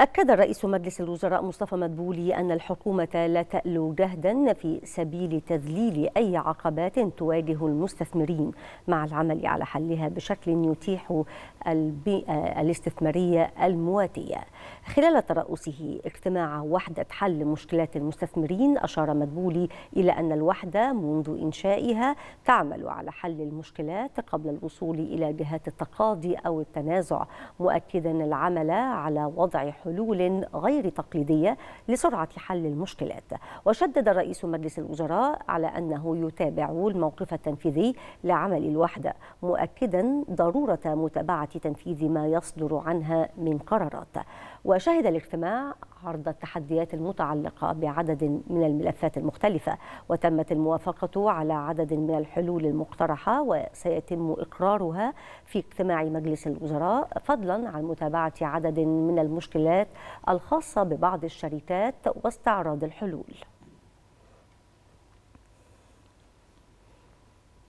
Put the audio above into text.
أكد رئيس مجلس الوزراء مصطفى مدبولي أن الحكومة لا تألو جهدا في سبيل تذليل أي عقبات تواجه المستثمرين مع العمل على حلها بشكل يتيح البيئة آه، الاستثمارية المواتية خلال ترأسه اجتماع وحدة حل مشكلات المستثمرين أشار مدبولي إلى أن الوحدة منذ إنشائها تعمل على حل المشكلات قبل الوصول إلى جهات التقاضي أو التنازع مؤكدا العمل على وضع حلول حلول غير تقليدية لسرعة حل المشكلات وشدد رئيس مجلس الوزراء على أنه يتابع الموقف التنفيذي لعمل الوحدة مؤكدا ضرورة متابعة تنفيذ ما يصدر عنها من قرارات وشهد الاجتماع عرض التحديات المتعلقة بعدد من الملفات المختلفة وتمت الموافقة على عدد من الحلول المقترحة وسيتم إقرارها في اجتماع مجلس الوزراء فضلا عن متابعة عدد من المشكلات التعديلات الخاصة ببعض الشركات واستعراض الحلول